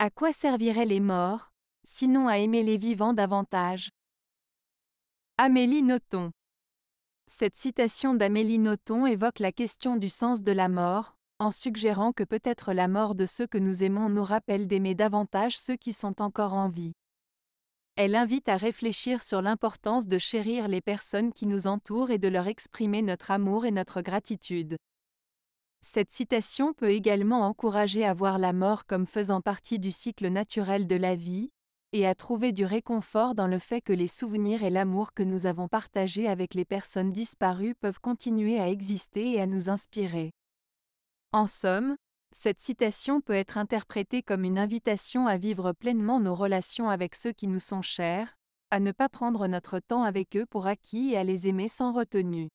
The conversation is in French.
À quoi serviraient les morts, sinon à aimer les vivants davantage Amélie Nothomb Cette citation d'Amélie Nothomb évoque la question du sens de la mort, en suggérant que peut-être la mort de ceux que nous aimons nous rappelle d'aimer davantage ceux qui sont encore en vie. Elle invite à réfléchir sur l'importance de chérir les personnes qui nous entourent et de leur exprimer notre amour et notre gratitude. Cette citation peut également encourager à voir la mort comme faisant partie du cycle naturel de la vie, et à trouver du réconfort dans le fait que les souvenirs et l'amour que nous avons partagés avec les personnes disparues peuvent continuer à exister et à nous inspirer. En somme, cette citation peut être interprétée comme une invitation à vivre pleinement nos relations avec ceux qui nous sont chers, à ne pas prendre notre temps avec eux pour acquis et à les aimer sans retenue.